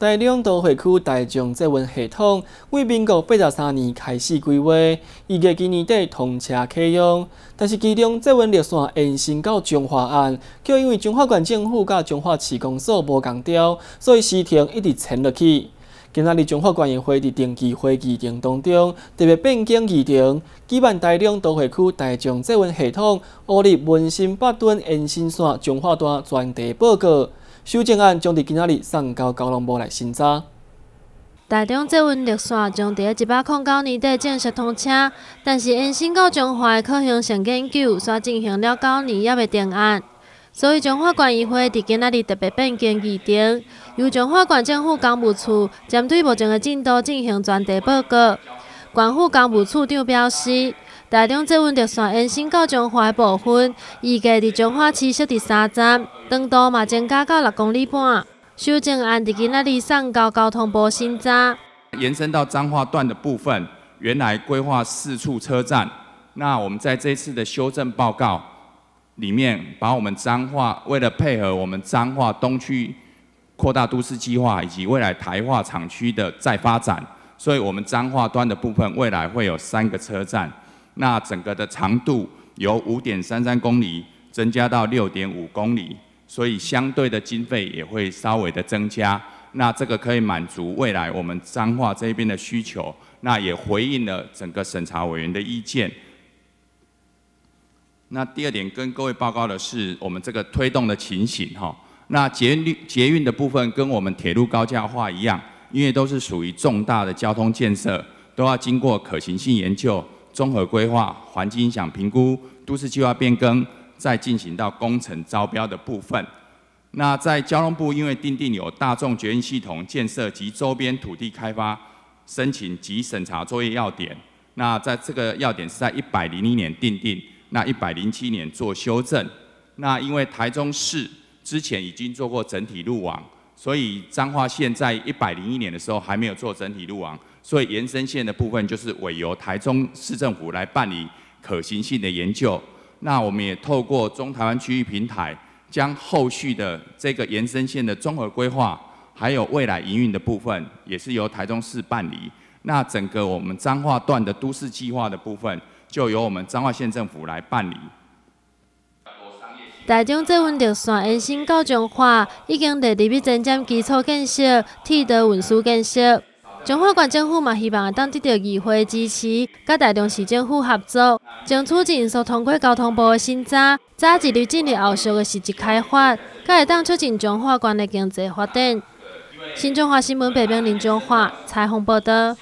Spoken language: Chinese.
大量都会区大众捷运系统为民国八十三年开始规划，预计今年底通车启用。但是，其中捷运绿线延伸到彰化案，却因为彰化县政府甲彰化市公所无共调，所以时停一直沉落去。今仔日彰化县议会定期会议议程当中，特别变更议程，举办大量都会区大众捷运系统乌日文心北端延伸线彰化段专题报告。修正案将伫今仔日送交交通部来审查。台中捷运绿线将伫一百零九年底正式通车，但是因新到彰化可行性研究所煞进行了九年也未定案。所以彰化县议会伫今仔日特别变更议程，由彰化政府公务处针对目前的进度进行专题报告。管府公务处长表示。大众捷运路线延伸到彰化的部分，预计在彰化区设第三站，长度嘛增加到六公里半。修正案在今天立上到交通部审查。延伸到彰化段的部分，原来规划四处车站，那我们在这次的修正报告里面，把我们彰化为了配合我们彰化东区扩大都市计划以及未来台化厂区的再发展，所以我们彰化端的部分未来会有三个车站。那整个的长度由五点三三公里增加到六点五公里，所以相对的经费也会稍微的增加。那这个可以满足未来我们彰化这边的需求，那也回应了整个审查委员的意见。那第二点跟各位报告的是，我们这个推动的情形哈。那捷运捷运的部分跟我们铁路高架化一样，因为都是属于重大的交通建设，都要经过可行性研究。综合规划、环境影响评估、都市计划变更，再进行到工程招标的部分。那在交通部，因为订定有大众捷运系统建设及周边土地开发申请及审查作业要点。那在这个要点是在一百零一年订定，那一百零七年做修正。那因为台中市之前已经做过整体路网，所以彰化县在一百零一年的时候还没有做整体路网。所以延伸线的部分，就是委由台中市政府来办理可行性的研究。那我们也透过中台湾区域平台，将后续的这个延伸线的综合规划，还有未来营运的部分，也是由台中市办理。那整个我们彰化段的都市计划的部分，就由我们彰化县政府来办理。台中这份条线延伸到彰化，已经在逐步增加基础建设、替代运输建设。彰化县政府嘛，希望会当得到议会支持，佮台中市政府合作，将促进所通过交通部的审查，早一日进入后续的实质开发，甲会当促进彰化县的经济发展。新中华新闻，北平林中化，采访报道。